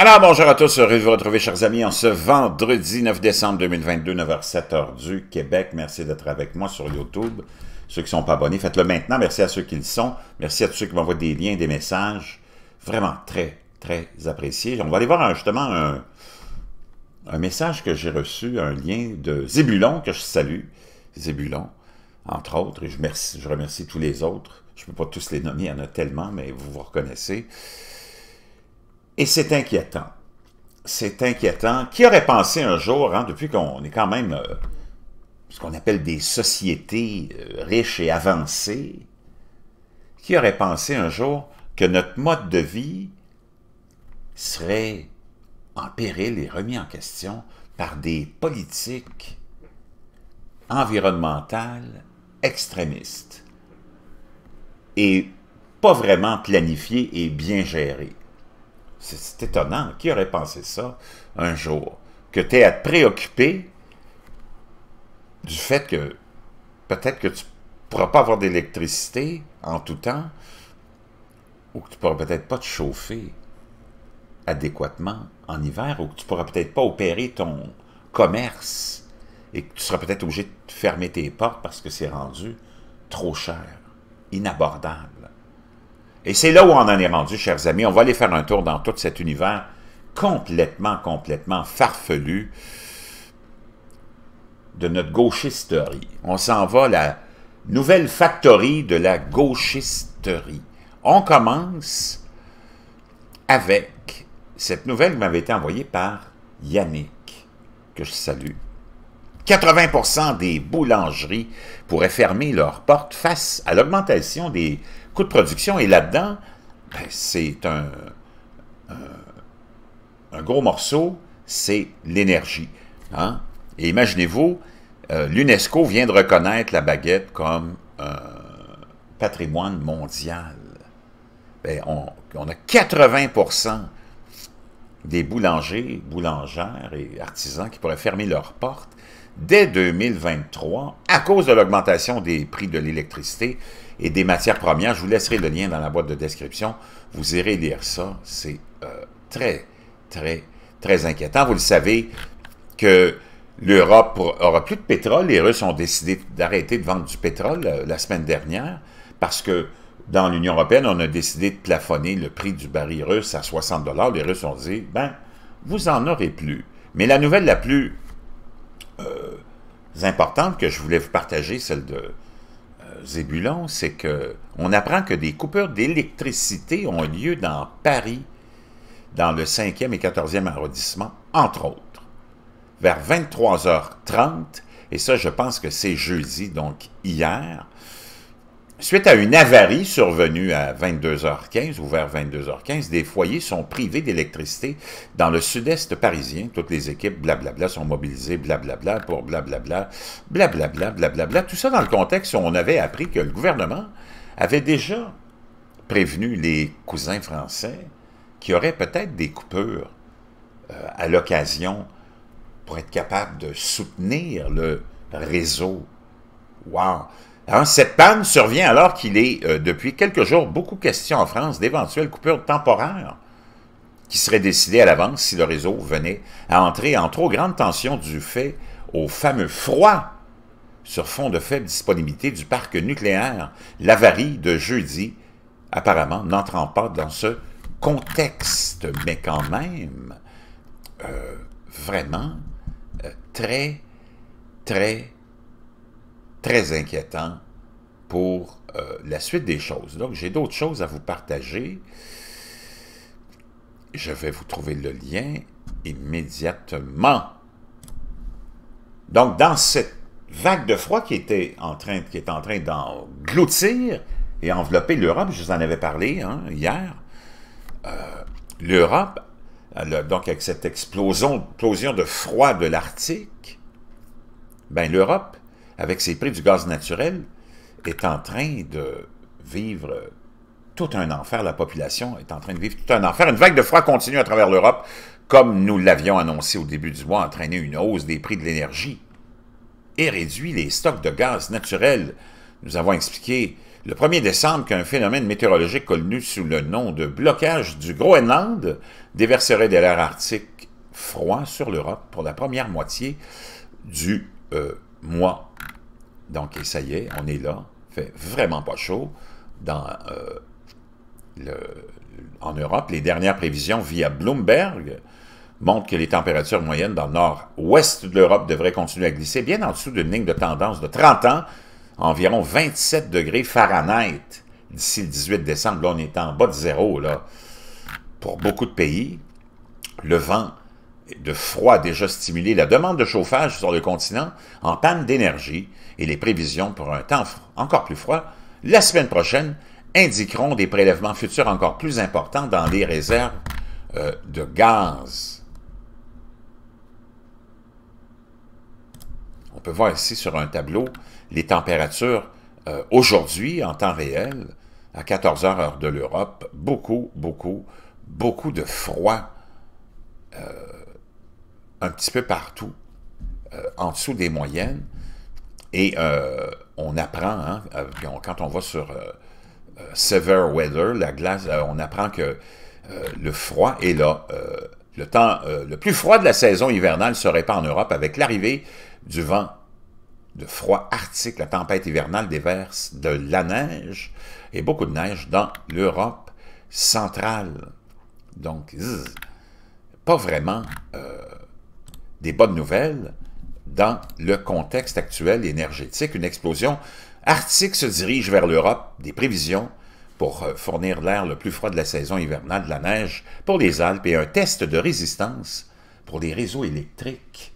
Alors, bonjour à tous, heureux de vous retrouver, chers amis, en ce vendredi 9 décembre 2022, 9h07 du Québec. Merci d'être avec moi sur YouTube. Ceux qui ne sont pas abonnés, faites-le maintenant. Merci à ceux qui le sont. Merci à tous ceux qui m'envoient des liens, des messages. Vraiment très, très apprécié. On va aller voir justement un, message que j'ai reçu, un lien de Zébulon que je salue. Zébulon, entre autres, et je, je remercie tous les autres. Je ne peux pas tous les nommer, il y en a tellement, mais vous vous reconnaissez. Et c'est inquiétant. C'est inquiétant. Qui aurait pensé un jour, hein, depuis qu'on est quand même euh, ce qu'on appelle des sociétés euh, riches et avancées, qui aurait pensé un jour que notre mode de vie serait en péril et remis en question par des politiques environnementales extrémistes et pas vraiment planifiées et bien gérées. C'est étonnant. Qui aurait pensé ça un jour? Que tu es à te préoccuper du fait que peut-être que tu ne pourras pas avoir d'électricité en tout temps ou que tu ne pourras peut-être pas te chauffer adéquatement en hiver ou que tu ne pourras peut-être pas opérer ton commerce et que tu seras peut-être obligé de fermer tes portes parce que c'est rendu trop cher, inabordable. Et c'est là où on en est rendu, chers amis. On va aller faire un tour dans tout cet univers complètement, complètement farfelu de notre gauchisterie. On s'en va à la nouvelle factory de la gauchisterie. On commence avec cette nouvelle qui m'avait été envoyée par Yannick, que je salue. 80 des boulangeries pourraient fermer leurs portes face à l'augmentation des coûts de production. Et là-dedans, ben, c'est un, gros morceau, c'est l'énergie. Hein. Et imaginez-vous, euh, l'UNESCO vient de reconnaître la baguette comme un patrimoine mondial. Ben, on, a 80 des boulangers, boulangères et artisans qui pourraient fermer leurs portes dès 2023 à cause de l'augmentation des prix de l'électricité et des matières premières. Je vous laisserai le lien dans la boîte de description. Vous irez lire ça. C'est euh, très, très, très inquiétant. Vous le savez que l'Europe aura plus de pétrole. Les Russes ont décidé d'arrêter de vendre du pétrole euh, la semaine dernière parce que dans l'Union européenne, on a décidé de plafonner le prix du baril russe à 60 dollars. Les Russes ont dit, ben, vous en aurez plus. Mais la nouvelle la plus euh, importante que je voulais vous partager, celle de euh, Zébulon, c'est que on apprend que des coupures d'électricité ont lieu dans Paris, dans le 5e et 14e arrondissement, entre autres, vers 23h30. Et ça, je pense que c'est jeudi, donc hier. Suite à une avarie survenue à 22h15 ou vers 22h15, des foyers sont privés d'électricité dans le sud-est parisien. Toutes les équipes, blablabla, sont mobilisées, blablabla, pour blablabla, blablabla, blablabla. Tout ça dans le contexte où on avait appris que le gouvernement avait déjà prévenu les cousins français qui y peut-être des coupures euh, à l'occasion pour être capable de soutenir le réseau. Wow! Hein, cette panne survient alors qu'il est, euh, depuis quelques jours, beaucoup question en France d'éventuelles coupures temporaires qui seraient décidées à l'avance si le réseau venait à entrer en trop grande tension du fait au fameux froid sur fond de faible disponibilité du parc nucléaire. L'avarie de jeudi, apparemment, n'entrant pas dans ce contexte, mais quand même, euh, vraiment euh, très, très très inquiétant pour euh, la suite des choses. Donc, j'ai d'autres choses à vous partager. Je vais vous trouver le lien immédiatement. Donc, dans cette vague de froid qui, était en train, qui est en train d'engloutir et envelopper l'Europe, je vous en avais parlé hein, hier, euh, l'Europe, donc avec cette explosion, explosion de froid de l'Arctique, ben l'Europe avec ses prix du gaz naturel, est en train de vivre tout un enfer. La population est en train de vivre tout un enfer. Une vague de froid continue à travers l'Europe, comme nous l'avions annoncé au début du mois, entraîner une hausse des prix de l'énergie et réduit les stocks de gaz naturel. Nous avons expliqué le 1er décembre qu'un phénomène météorologique connu sous le nom de blocage du Groenland déverserait de l'air arctique froid sur l'Europe pour la première moitié du euh, moi. Donc, et ça y est, on est là. Fait vraiment pas chaud. Dans, euh, en Europe, les dernières prévisions via Bloomberg montrent que les températures moyennes dans le nord-ouest de l'Europe devraient continuer à glisser bien en dessous d'une ligne de tendance de 30 ans, environ 27 degrés Fahrenheit d'ici le 18 décembre. Là, on est en bas de zéro, là. Pour beaucoup de pays, le vent de froid déjà stimulé la demande de chauffage sur le continent en panne d'énergie et les prévisions pour un temps encore plus froid la semaine prochaine indiqueront des prélèvements futurs encore plus importants dans les réserves euh, de gaz. On peut voir ici sur un tableau les températures euh, aujourd'hui en temps réel à 14 heures heure de l'Europe. Beaucoup, beaucoup, beaucoup de froid. Euh, un petit peu partout, euh, en dessous des moyennes. Et euh, on apprend, hein, euh, quand on va sur Severe Weather, la glace, on apprend que le froid est là. le temps le plus froid de la saison hivernale se répand en Europe avec l'arrivée du vent de froid arctique. La tempête hivernale déverse de la neige et beaucoup de neige dans l'Europe centrale. Donc, pas vraiment des bonnes nouvelles dans le contexte actuel énergétique. Une explosion arctique se dirige vers l'Europe, des prévisions pour euh, fournir l'air le plus froid de la saison hivernale, de la neige pour les Alpes et un test de résistance pour les réseaux électriques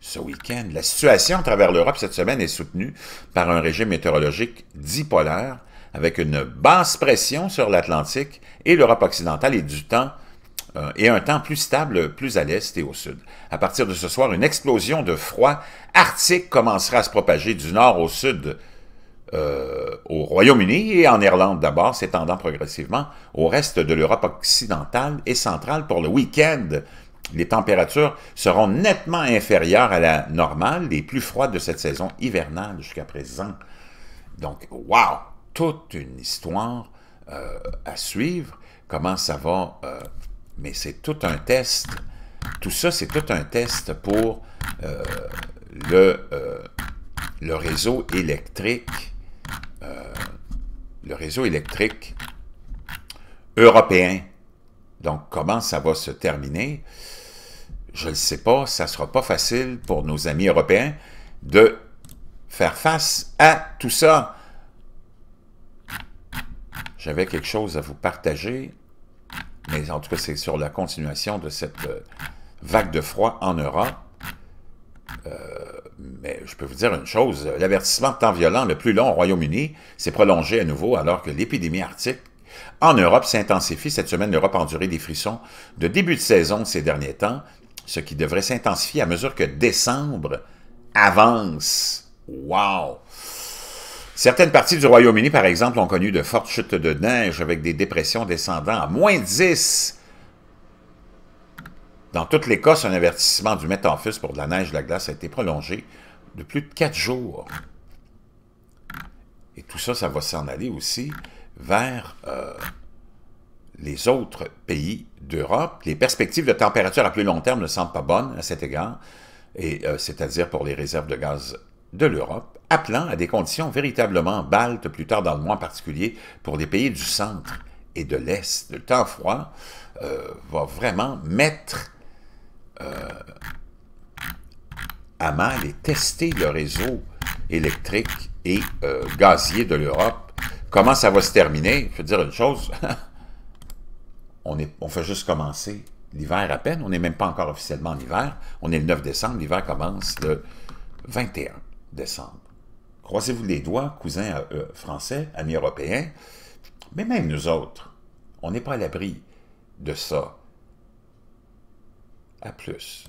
ce week-end. La situation à travers l'Europe cette semaine est soutenue par un régime météorologique dipolaire avec une basse pression sur l'Atlantique et l'Europe occidentale et du temps euh, et un temps plus stable plus à l'est et au sud. À partir de ce soir, une explosion de froid arctique commencera à se propager du nord au sud euh, au Royaume-Uni et en Irlande d'abord, s'étendant progressivement au reste de l'Europe occidentale et centrale pour le week-end. Les températures seront nettement inférieures à la normale, les plus froides de cette saison hivernale jusqu'à présent. Donc, wow! Toute une histoire euh, à suivre. Comment ça va mais c'est tout un test. Tout ça, c'est tout un test pour euh, le, euh, le, réseau électrique, euh, le réseau électrique européen. Donc, comment ça va se terminer? Je ne sais pas, ça ne sera pas facile pour nos amis européens de faire face à tout ça. J'avais quelque chose à vous partager mais en tout cas, c'est sur la continuation de cette euh, vague de froid en Europe. Euh, mais je peux vous dire une chose, l'avertissement de temps violent le plus long au Royaume-Uni s'est prolongé à nouveau alors que l'épidémie arctique en Europe s'intensifie. Cette semaine, l'Europe a enduré des frissons de début de saison ces derniers temps, ce qui devrait s'intensifier à mesure que décembre avance. Wow! Certaines parties du Royaume-Uni, par exemple, ont connu de fortes chutes de neige avec des dépressions descendant à moins 10. Dans toute l'Écosse, un avertissement du Met pour de la neige et de la glace a été prolongé de plus de 4 jours. Et tout ça, ça va s'en aller aussi vers euh, les autres pays d'Europe. Les perspectives de température à plus long terme ne semblent pas bonnes à cet égard, et euh, c'est-à-dire pour les réserves de gaz de l'Europe, appelant à des conditions véritablement baltes plus tard dans le mois en particulier pour les pays du centre et de l'Est. Le temps froid euh, va vraiment mettre euh, à mal et tester le réseau électrique et euh, gazier de l'Europe. Comment ça va se terminer? Je veux dire une chose, on, est, on fait juste commencer l'hiver à peine, on n'est même pas encore officiellement en hiver, on est le 9 décembre, l'hiver commence le 21 décembre. Croisez-vous les doigts, cousins euh, français, amis européens, mais même nous autres, on n'est pas à l'abri de ça. À plus.